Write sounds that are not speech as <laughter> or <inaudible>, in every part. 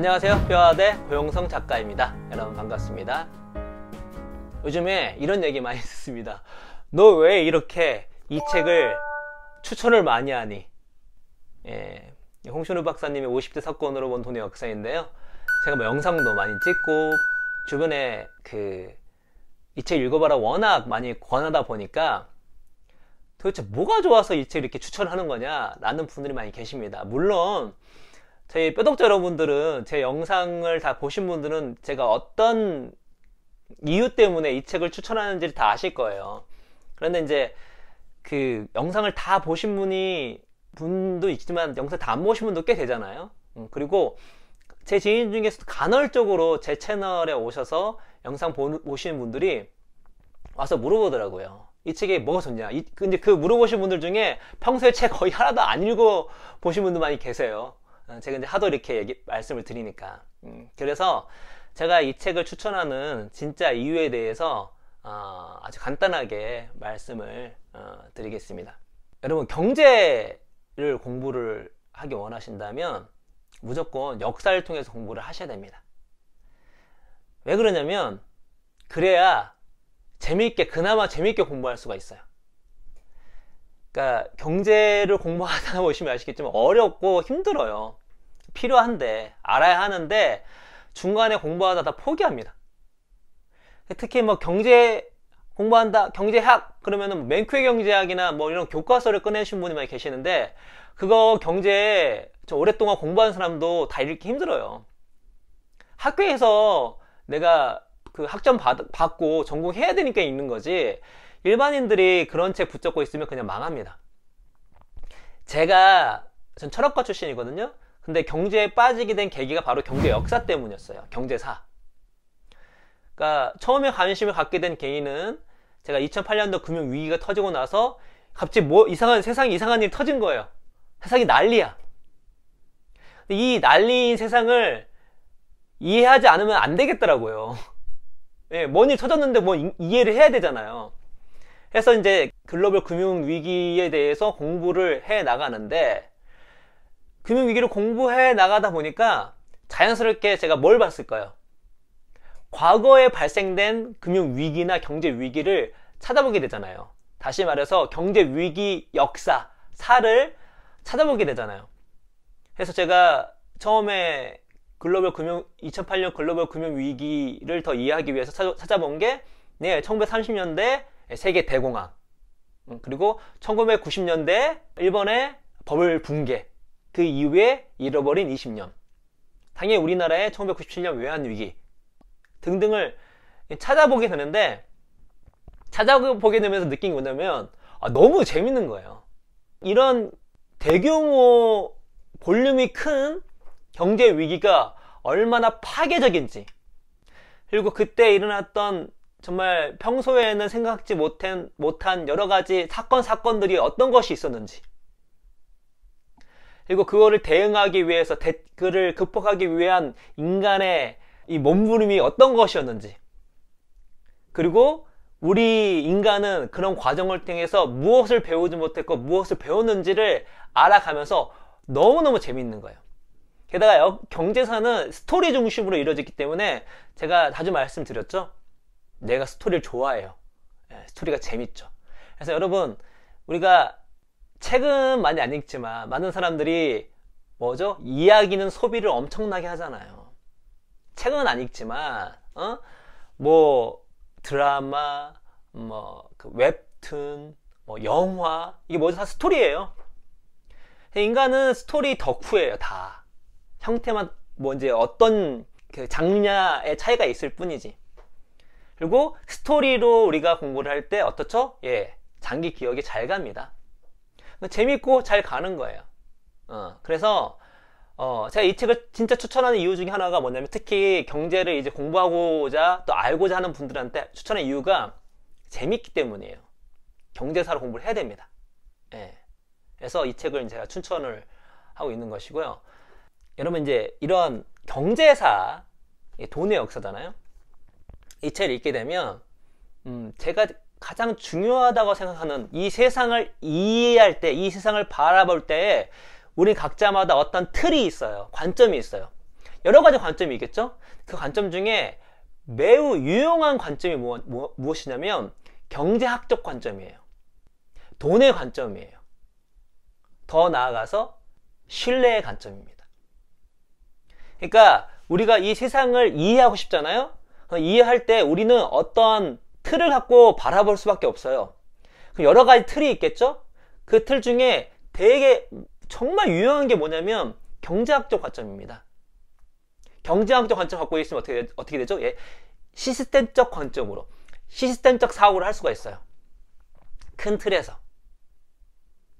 안녕하세요 뼈아대 고용성 작가입니다 여러분 반갑습니다 요즘에 이런 얘기 많이 <laughs> 듣습니다 너 왜 이렇게 이 책을 추천을 많이 하니 예, 홍신우 박사님이 50대 사건으로 본 돈의 역사인데요 제가 뭐 영상도 많이 찍고 주변에 그 이 책 읽어봐라 워낙 많이 권하다 보니까 도대체 뭐가 좋아서 이 책을 이렇게 추천하는 거냐 라는 분들이 많이 계십니다 물론 저희 뼈독자 여러분들은 제 영상을 다 보신 분들은 제가 어떤 이유 때문에 이 책을 추천하는지를 다 아실 거예요. 그런데 이제 그 영상을 다 보신 분이 분도 있지만 영상 다 안 보신 분도 꽤 되잖아요. 음, 그리고 제 지인 중에서도 간헐적으로 제 채널에 오셔서 영상 보시는 분들이 와서 물어보더라고요. 이책이 뭐가 좋냐. 이, 근데 그 물어보신 분들 중에 평소에 책 거의 하나도 안 읽어 보신 분들 많이 계세요. 어, 제가 이제 하도 이렇게 얘기, 말씀을 드리니까. 음, 그래서 제가 이 책을 추천하는 진짜 이유에 대해서 어, 아주 간단하게 말씀을 어, 드리겠습니다. 여러분, 경제를 공부를 하기 원하신다면 무조건 역사를 통해서 공부를 하셔야 됩니다. 왜 그러냐면, 그래야 재미있게, 그나마 재미있게 공부할 수가 있어요. 그러니까 경제를 공부하다 보시면 <laughs> 아시겠지만 어렵고 힘들어요. 필요한데 알아야 하는데 중간에 공부하다 다 포기합니다. 특히 뭐 경제 공부한다 경제학 그러면은 맨큐의 경제학이나 뭐 이런 교과서를 꺼내신 분이 많이 계시는데 그거 경제 저 오랫동안 공부한 사람도 다 읽기 힘들어요. 학교에서 내가 그 학점 받, 받고 전공해야 되니까 읽는 거지 일반인들이 그런 책 붙잡고 있으면 그냥 망합니다. 제가 전 철학과 출신이거든요. 근데 경제에 빠지게 된 계기가 바로 경제 역사 때문이었어요. 경제사. 그러니까 처음에 관심을 갖게 된 계기는 제가 2008년도 금융 위기가 터지고 나서 갑자기 뭐 이상한 세상에 이상한 일이 터진 거예요. 세상이 난리야. 이 난리인 세상을 이해하지 않으면 안 되겠더라고요. 예, 뭔 일 터졌는데 뭐 이, 이해를 해야 되잖아요. 해서 이제 글로벌 금융 위기에 대해서 공부를 해 나가는데 금융 위기를 공부해 나가다 보니까 자연스럽게 제가 뭘 봤을까요? 과거에 발생된 금융 위기나 경제 위기를 찾아보게 되잖아요. 다시 말해서 경제 위기 역사, 사를 찾아보게 되잖아요. 그래서 제가 처음에 글로벌 금융 2008년 글로벌 금융 위기를 더 이해하기 위해서 찾아본 게 네, 1930년대 세계 대공황 음, 그리고 1990년대 일본의 버블 붕괴 그 이후에 잃어버린 20년 당연히 우리나라의 1997년 외환위기 등등을 찾아보게 되는데 찾아보게 되면서 느낀 게 뭐냐면 아, 너무 재밌는 거예요 이런 대규모 볼륨이 큰 경제 위기가 얼마나 파괴적인지 그리고 그때 일어났던 정말 평소에는 생각지 못한, 못한 여러 가지 사건, 사건들이 어떤 것이 있었는지. 그리고 그거를 대응하기 위해서, 댓글을 극복하기 위한 인간의 이 몸부림이 어떤 것이었는지. 그리고 우리 인간은 그런 과정을 통해서 무엇을 배우지 못했고 무엇을 배웠는지를 알아가면서 너무너무 재밌는 거예요. 게다가 경제사는 스토리 중심으로 이루어졌기 때문에 제가 자주 말씀드렸죠. 내가 스토리를 좋아해요. 예, 스토리가 재밌죠. 그래서 여러분 우리가 책은 많이 안 읽지만 많은 사람들이 뭐죠? 이야기는 소비를 엄청나게 하잖아요. 책은 안 읽지만 어? 뭐 드라마, 뭐그 웹툰, 뭐 영화 이게 뭐죠? 다 스토리예요. 그러니까 인간은 스토리 덕후예요, 다. 형태만 뭐, 이제 어떤 그 장르냐의 차이가 있을 뿐이지. 그리고 스토리로 우리가 공부를 할 때 어떻죠? 예, 장기 기억이 잘 갑니다. 재밌고 잘 가는 거예요. 어, 그래서 어, 제가 이 책을 진짜 추천하는 이유 중에 하나가 뭐냐면 특히 경제를 이제 공부하고자 또 알고자 하는 분들한테 추천한 이유가 재밌기 때문이에요. 경제사로 공부를 해야 됩니다. 예. 그래서 이 책을 제가 추천을 하고 있는 것이고요. 여러분 이제 이런 경제사 돈의 역사잖아요. 이 책을 읽게 되면 음, 제가 가장 중요하다고 생각하는 이 세상을 이해할 때, 이 세상을 바라볼 때에 우리 각자마다 어떤 틀이 있어요. 관점이 있어요. 여러 가지 관점이 있겠죠? 그 관점 중에 매우 유용한 관점이 무, 뭐, 무, 뭐, 무엇이냐면 경제학적 관점이에요. 돈의 관점이에요. 더 나아가서 신뢰의 관점입니다. 그러니까 우리가 이 세상을 이해하고 싶잖아요? 이해할 때 우리는 어떤 틀을 갖고 바라볼 수밖에 없어요. 그 여러 가지 틀이 있겠죠? 그 틀 중에 되게 정말 유용한 게 뭐냐면 경제학적 관점입니다. 경제학적 관점 갖고 있으면 어떻게, 어떻게 되죠? 예, 시스템적 관점으로 시스템적 사고를 할 수가 있어요. 큰 틀에서.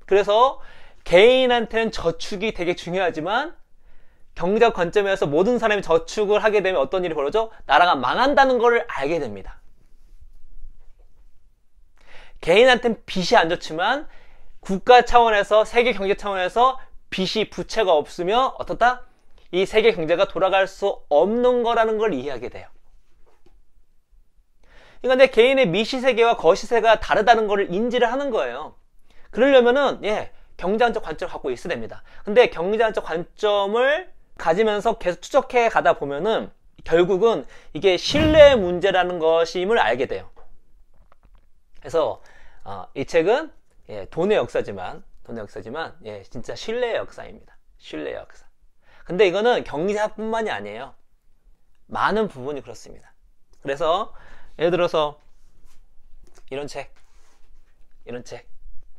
그래서 개인한테는 저축이 되게 중요하지만 경제적 관점에서 모든 사람이 저축을 하게 되면 어떤 일이 벌어져? 나라가 망한다는 것을 알게 됩니다. 개인한테는 빚이 안 좋지만 국가 차원에서 세계 경제 차원에서 빚이 부채가 없으면 어떻다? 이 세계 경제가 돌아갈 수 없는 거라는 걸 이해하게 돼요. 그러니까 내 개인의 미시세계와 거시세가 다르다는 것을 인지를 하는 거예요. 그러려면은 예 경제학적 관점을 갖고 있어야 됩니다. 근데 경제학적 관점을 가지면서 계속 추적해 가다 보면은 결국은 이게 신뢰 의 문제라는 것임을 알게 돼요. 그래서 어, 이 책은 예, 돈의 역사지만 돈의 역사지만 예, 진짜 신뢰의 역사입니다. 신뢰의 역사. 근데 이거는 경제학뿐만이 아니에요. 많은 부분이 그렇습니다. 그래서 예를 들어서 이런 책, 이런 책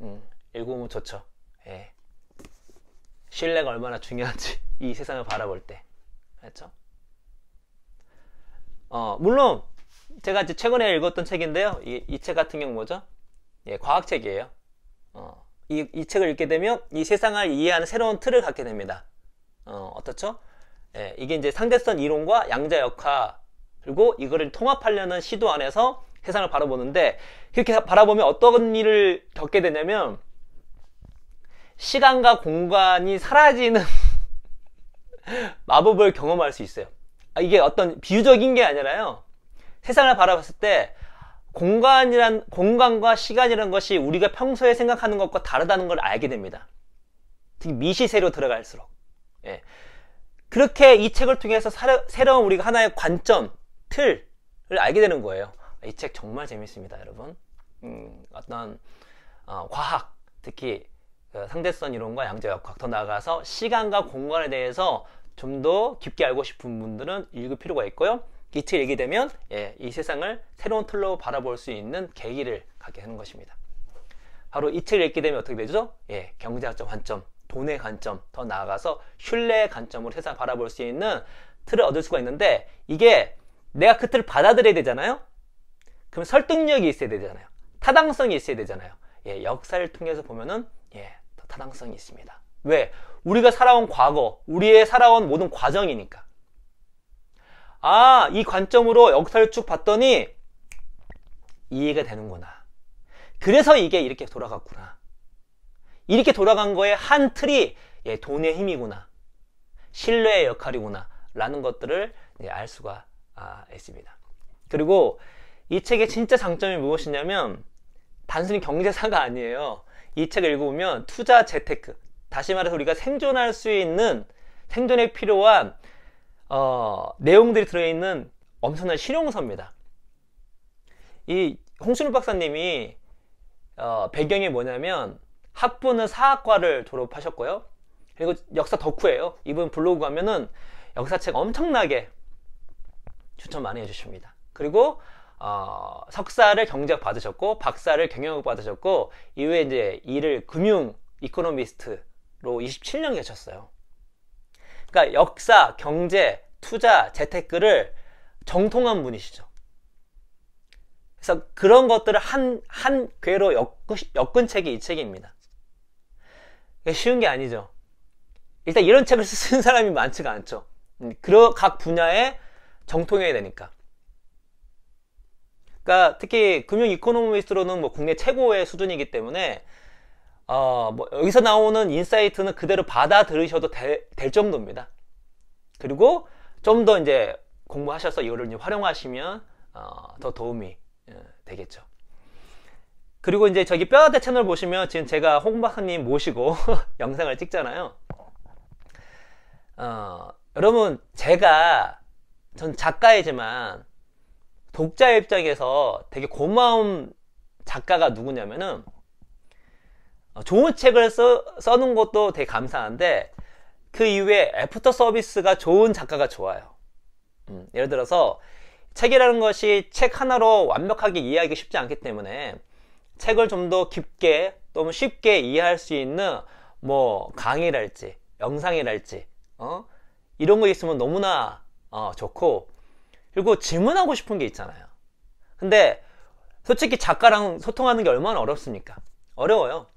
음, 읽으면 좋죠. 예. 신뢰가 얼마나 중요한지 <laughs> 이 세상을 바라볼 때 그렇죠? 어, 물론 제가 이제 최근에 읽었던 책인데요. 이 책 같은 경우 는 뭐죠? 예, 과학책이에요. 어, 이, 이 책을 읽게 되면 이 세상을 이해하는 새로운 틀을 갖게 됩니다. 어, 어떻죠? 예, 이게 이제 상대성 이론과 양자 역학 그리고 이거를 통합하려는 시도 안에서 세상을 바라보는데 그렇게 바라보면 어떤 일을 겪게 되냐면 시간과 공간이 사라지는 <laughs> 마법을 경험할 수 있어요. 아, 이게 어떤 비유적인 게 아니라요. 세상을 바라봤을 때 공간이란 공간과 시간이란 것이 우리가 평소에 생각하는 것과 다르다는 걸 알게 됩니다. 특히 미시세로 들어갈수록. 예. 그렇게 이 책을 통해서 사려, 새로운 우리가 하나의 관점, 틀을 알게 되는 거예요. 아, 이책 정말 재밌습니다, 여러분. 음, 어떤 어, 과학, 특히 어, 상대성 이론과 양자역학 더 나아가서 시간과 공간에 대해서 좀 더 깊게 알고 싶은 분들은 읽을 필요가 있고요. 이틀 읽게 되면 예, 이 세상을 새로운 틀로 바라볼 수 있는 계기를 갖게 하는 것입니다. 바로 이 책을 읽게 되면 어떻게 되죠? 예, 경제학적 관점, 돈의 관점, 더 나아가서 신뢰의 관점으로 세상 바라볼 수 있는 틀을 얻을 수가 있는데 이게 내가 그 틀을 받아들여야 되잖아요. 그럼 설득력이 있어야 되잖아요. 타당성이 있어야 되잖아요. 예, 역사를 통해서 보면은 예, 타당성이 있습니다. 왜? 우리가 살아온 과거, 우리의 살아온 모든 과정이니까. 아, 이 관점으로 역사를 쭉 봤더니 이해가 되는구나. 그래서 이게 이렇게 돌아갔구나. 이렇게 돌아간 거에 한 틀이 예, 돈의 힘이구나. 신뢰의 역할이구나. 라는 것들을 예, 알 수가 아, 있습니다. 그리고 이 책의 진짜 장점이 무엇이냐면 단순히 경제사가 아니에요. 이 책을 읽어보면 투자 재테크 다시 말해서 우리가 생존할 수 있는 생존에 필요한 어, 내용들이 들어있는 엄청난 실용서입니다. 이홍순욱 박사님이 어, 배경이 뭐냐면 학부는 사학과를 졸업하셨고요. 그리고 역사 덕후예요. 이분 블로그 가면은 역사책 엄청나게 추천 많이 해주십니다. 그리고 어, 석사를 경제학 받으셨고 박사를 경영학 받으셨고 이후에 이제 일을 금융 이코노미스트로 27년 계셨어요. 그러니까 역사, 경제, 투자, 재테크를 정통한 분이시죠. 그래서 그런 것들을 한, 한 궤로 엮은, 엮은 책이 이 책입니다. 쉬운 게 아니죠. 일단 이런 책을 쓴 사람이 많지가 않죠. 음, 그각 분야에 정통해야 되니까. 그러니까 특히 금융 이코노미스트로는 뭐 국내 최고의 수준이기 때문에 어, 뭐 여기서 나오는 인사이트는 그대로 받아들이셔도 되, 될 정도입니다. 그리고 좀 더 이제 공부하셔서 이거를 이제 활용하시면 어, 더 도움이 예, 되겠죠. 그리고 이제 저기 뼈아대 채널 보시면 지금 제가 홍 박사님 모시고 <laughs> 영상을 찍잖아요. 어, 여러분 제가 전 작가이지만 독자 입장에서 되게 고마운 작가가 누구냐면은 어, 좋은 책을 써, 써놓은 것도 되게 감사한데 그 이후에 애프터 서비스가 좋은 작가가 좋아요. 음, 예를 들어서 책이라는 것이 책 하나로 완벽하게 이해하기 쉽지 않기 때문에 책을 좀 더 깊게 또는 쉽게 이해할 수 있는 뭐 강의랄지 영상이랄지 어? 이런 거 있으면 너무나 어, 좋고 그리고 질문하고 싶은 게 있잖아요. 근데 솔직히 작가랑 소통하는 게 얼마나 어렵습니까? 어려워요.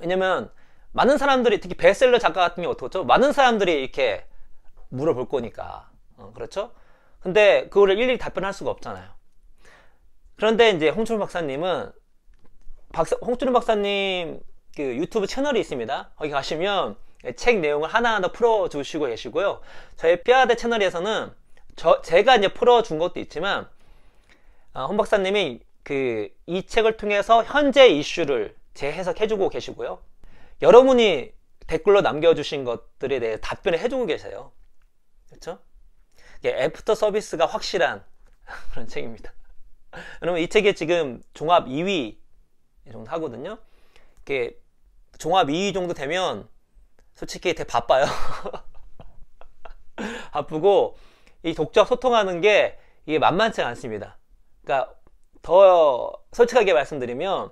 왜냐면 많은 사람들이 특히 베스트셀러 작가 같은 경우 어떻죠? 그렇죠? 많은 사람들이 이렇게 물어볼 거니까 어, 그렇죠? 근데 그거를 일일이 답변할 수가 없잖아요. 그런데 이제 홍춘 박사님은 박사, 홍춘 박사님 그 유튜브 채널이 있습니다. 거기 가시면 책 내용을 하나하나 풀어주시고 계시고요. 저희 뼈아대 채널에서는 저 제가 이제 풀어준 것도 있지만 어, 홍 박사님이 그 이 책을 통해서 현재 이슈를 재해석해주고 계시고요. 여러분이 댓글로 남겨주신 것들에 대해 답변을 해주고 계세요. 그렇죠? 예, 애프터 서비스가 확실한 <laughs> 그런 책입니다. 여러분 이 책이 지금 종합 2위 정도 하거든요. 이게 종합 2위 정도 되면 솔직히 되게 바빠요. <laughs> 바쁘고 이독자 소통하는 게 이게 만만치 않습니다. 그러니까 더 솔직하게 말씀드리면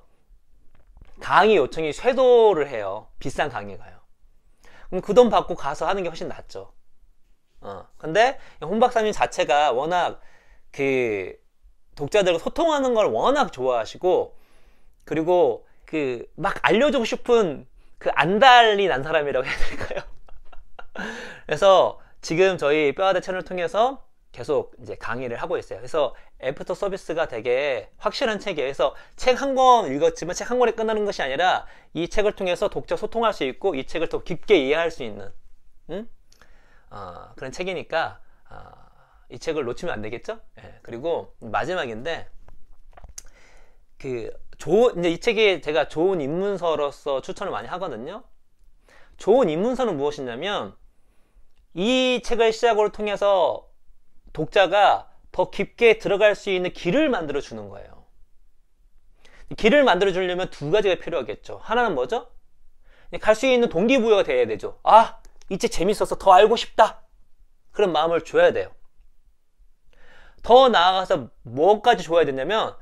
강의 요청이 쇄도를 해요. 비싼 강의가요. 그럼 그 돈 받고 가서 하는 게 훨씬 낫죠. 어. 근데 홍박사님 자체가 워낙 그 독자들과 소통하는 걸 워낙 좋아하시고 그리고 그 막 알려주고 싶은 그 안달이 난 사람이라고 해야 될까요? <laughs> 그래서 지금 저희 뼈아대 채널을 통해서 계속 이제 강의를 하고 있어요. 그래서 애프터 서비스가 되게 확실한 책이에요. 그래서 책 한 권 읽었지만 책 한 권에 끝나는 것이 아니라 이 책을 통해서 독자 소통할 수 있고 이 책을 더 깊게 이해할 수 있는 응? 음? 어, 아, 그런 책이니까 어, 이 책을 놓치면 안 되겠죠? 예, 그리고 마지막인데 그 좋은 이제 이 책이 제가 좋은 입문서로서 추천을 많이 하거든요. 좋은 입문서는 무엇이냐면 이 책을 시작으로 통해서 독자가 더 깊게 들어갈 수 있는 길을 만들어 주는 거예요. 길을 만들어 주려면 두 가지가 필요하겠죠. 하나는 뭐죠? 갈 수 있는 동기부여가 돼야 되죠. 아, 이책 재밌어서 더 알고 싶다. 그런 마음을 줘야 돼요. 더 나아가서 뭐까지 줘야 되냐면,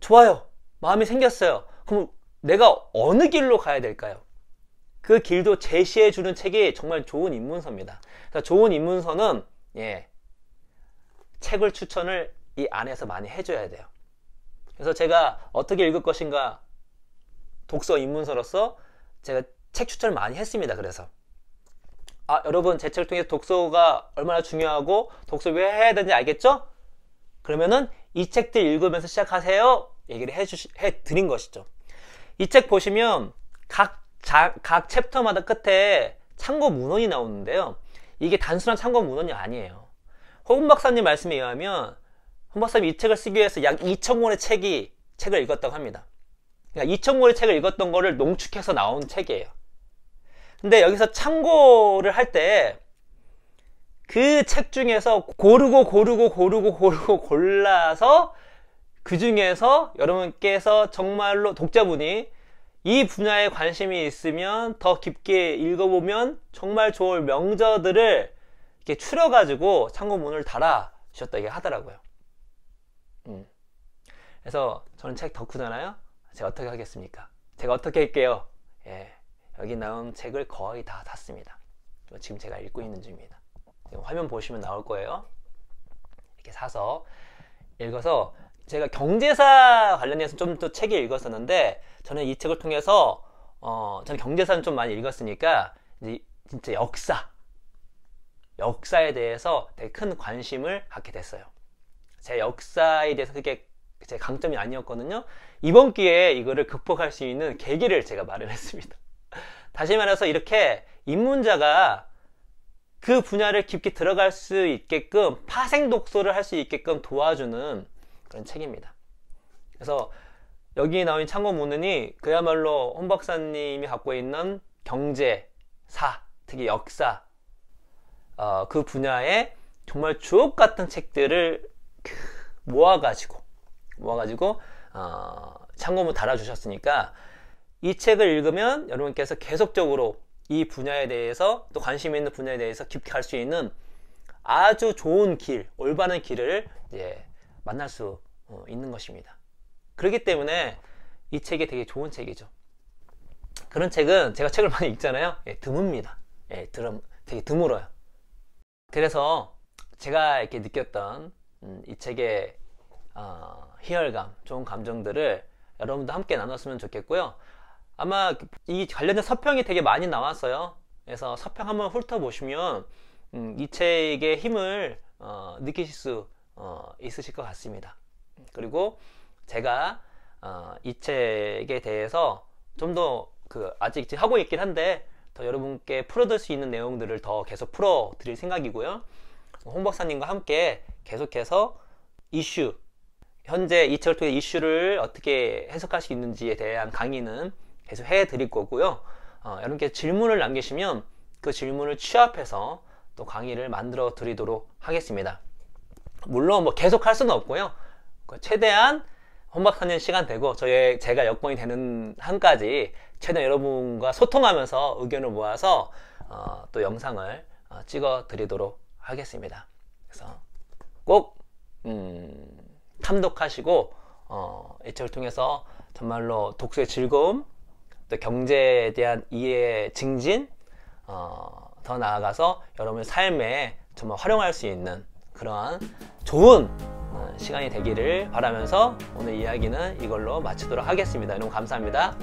좋아요. 마음이 생겼어요. 그럼 내가 어느 길로 가야 될까요? 그 길도 제시해 주는 책이 정말 좋은 입문서입니다. 좋은 입문서는 예, 책을 추천을 이 안에서 많이 해줘야 돼요. 그래서 제가 어떻게 읽을 것인가 독서 입문서로서 제가 책 추천을 많이 했습니다. 그래서 아 여러분 제 책을 통해서 독서가 얼마나 중요하고 독서 왜 해야 되는지 알겠죠? 그러면은 이 책들 읽으면서 시작하세요. 얘기를 해주해 드린 것이죠. 이 책 보시면 각 자, 각 챕터마다 끝에 참고 문헌이 나오는데요. 이게 단순한 참고 문헌이 아니에요. 호홍 박사님 말씀에 의하면 홍 박사님 이 책을 쓰기 위해서 약 2천 권의 책이 책을 읽었다고 합니다. 그러니까 2천 권의 책을 읽었던 거를 농축해서 나온 책이에요. 근데 여기서 참고를 할 때 그 책 중에서 고르고 고르고 고르고 고르고 골라서 그 중에서 여러분께서 정말로 독자분이 이 분야에 관심이 있으면 더 깊게 읽어보면 정말 좋을 명저들을 이렇게 추려가지고 참고문을 달아 주셨다 이게 하더라고요. 음. 그래서 저는 책 덕후잖아요. 제가 어떻게 하겠습니까? 제가 어떻게 할게요? 예, 여기 나온 책을 거의 다 샀습니다. 지금 제가 읽고 있는 중입니다. 화면 보시면 나올 거예요. 이렇게 사서 읽어서 제가 경제사 관련해서 좀 더 책을 읽었었는데 저는 이 책을 통해서 어 저는 경제사는 좀 많이 읽었으니까 이제 진짜 역사 역사에 대해서 되게 큰 관심을 갖게 됐어요. 제 역사에 대해서 그게 제 강점이 아니었거든요. 이번 기회에 이거를 극복할 수 있는 계기를 제가 마련 했습니다. <laughs> 다시 말해서 이렇게 입문자가 그 분야를 깊게 들어갈 수 있게끔 파생 독서를 할 수 있게끔 도와주는 그런 책입니다. 그래서 여기에 나온 참고 문헌이 그야말로 홍 박사님이 갖고 있는 경제, 사, 특히 역사 어, 그분야에 정말 주옥 같은 책들을 그 모아가지고 모아가지고 어, 참고문 달아주셨으니까 이 책을 읽으면 여러분께서 계속적으로 이 분야에 대해서 또 관심 있는 분야에 대해서 깊게 할 수 있는 아주 좋은 길, 올바른 길을 이제 만날 수 어, 있는 것입니다. 그렇기 때문에 이 책이 되게 좋은 책이죠. 그런 책은 제가 책을 많이 읽잖아요. 예, 드뭅니다. 예, 드럼, 되게 드물어요. 그래서 제가 이렇게 느꼈던 음, 이 책의 어, 희열감, 좋은 감정들을 여러분도 함께 나눴으면 좋겠고요. 아마 이 관련된 서평이 되게 많이 나왔어요. 그래서 서평 한번 훑어보시면 음, 이 책의 힘을 어, 느끼실 수 어, 있으실 것 같습니다. 그리고 제가 어, 이 책에 대해서 좀 더 그 아직 하고 있긴 한데 더 여러분께 풀어드릴 수 있는 내용들을 더 계속 풀어드릴 생각이고요. 홍 박사님과 함께 계속해서 이슈 현재 이 책을 통해 이슈를 어떻게 해석할 수 있는지에 대한 강의는 계속 해드릴 거고요. 어, 여러분께 질문을 남기시면 그 질문을 취합해서 또 강의를 만들어 드리도록 하겠습니다. 물론 뭐 계속 할 수는 없고요. 그 최대한 혼박하는 시간 되고 저의 제가 여건이 되는 한까지 최대한 여러분과 소통하면서 의견을 모아서 어, 또 영상을 어, 찍어 드리도록 하겠습니다. 그래서 꼭 음, 탐독하시고 어, 애책를 통해서 정말로 독서의 즐거움, 또 경제에 대한 이해 증진, 어, 더 나아가서 여러분의 삶에 정말 활용할 수 있는 그러한 좋은 어, 시간이 되기를 바라면서 오늘 이야기는 이걸로 마치도록 하겠습니다. 여러분 감사합니다.